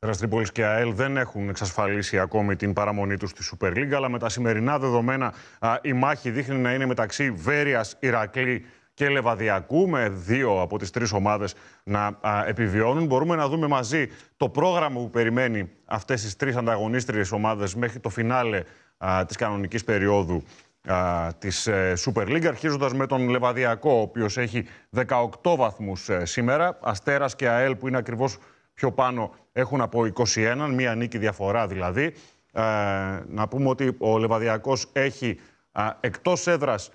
Ραστρίπολη και ΑΕΛ δεν έχουν εξασφαλίσει ακόμη την παραμονή τους στη Super League, αλλά με τα σημερινά δεδομένα η μάχη δείχνει να είναι μεταξύ Βέρειας, Ηρακλή και Λεβαδιακού, με δύο από τις τρεις ομάδες να επιβιώνουν. Μπορούμε να δούμε μαζί το πρόγραμμα που περιμένει αυτές τις τρεις ανταγωνίστριες ομάδες μέχρι το φινάλε της κανονικής περίοδου της ε, Super League, αρχίζοντας με τον Λεβαδιακό, ο οποίος έχει 18 βαθμούς ε, σήμερα, Αστέρας και ΑΕΛ που είναι ακριβώς πιο πάνω έχουν από 21, μία νίκη διαφορά δηλαδή. Ε, να πούμε ότι ο Λεβαδιακός έχει εκτός έδρας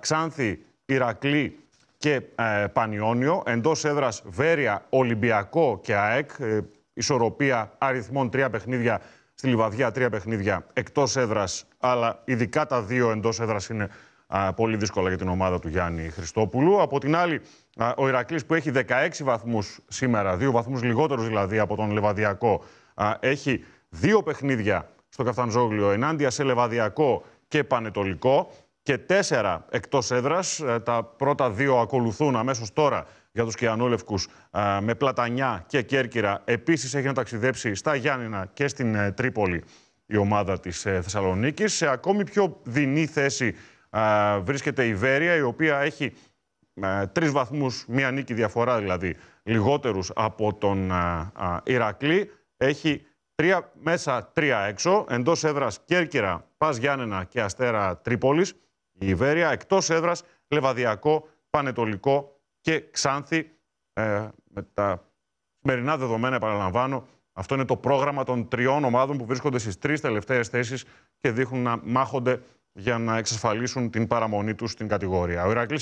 Ξάνθη, Ηρακλή και ε, Πανιόνιο. Εντός έδρας Βέρια Ολυμπιακό και ΑΕΚ. Ε, ισορροπία αριθμών τρία παιχνίδια στη Λιβαδιά, τρία παιχνίδια εκτός έδρας. Αλλά ειδικά τα δύο εντός έδρας είναι πολύ δύσκολα για την ομάδα του Γιάννη Χριστόπουλου. Από την άλλη, ο Ηρακλής που έχει 16 βαθμούς σήμερα, δύο βαθμούς λιγότερους δηλαδή από τον Λεβαδιακό, έχει δύο παιχνίδια στο Καφτανζόγλιο ενάντια σε Λεβαδιακό και Πανετολικό και τέσσερα εκτός έδρας. Ε, τα πρώτα δύο ακολουθούν αμέσως τώρα για τους Κιανούλευκου με Πλατανιά και Κέρκυρα. Επίσης, έχει να ταξιδέψει στα Γιάννηνα και στην ε, Τρίπολη η ομάδα της ε, Θεσσαλονίκης. Σε ακόμη πιο δεινή θέση βρίσκεται η Βέρεια, η οποία έχει τρεις βαθμούς, μία νίκη διαφορά δηλαδή, λιγότερους από τον Ηρακλή. Έχει τρία μέσα, τρία έξω. Εντός έδρας Κέρκυρα, Πας Γιάννενα και Αστέρα Τρίπολης. Η Βέρεια, εκτός έδρας Λεβαδιακό, Πανετολικό και Ξάνθη. Ε, με τα σημερινά δεδομένα, επαναλαμβάνω, αυτό είναι το πρόγραμμα των τριών ομάδων που βρίσκονται στις τρεις τελευταίες θέσεις και δείχνουν να μάχονται για να εξασφαλίσουν την παραμονή τους στην κατηγορία. Ο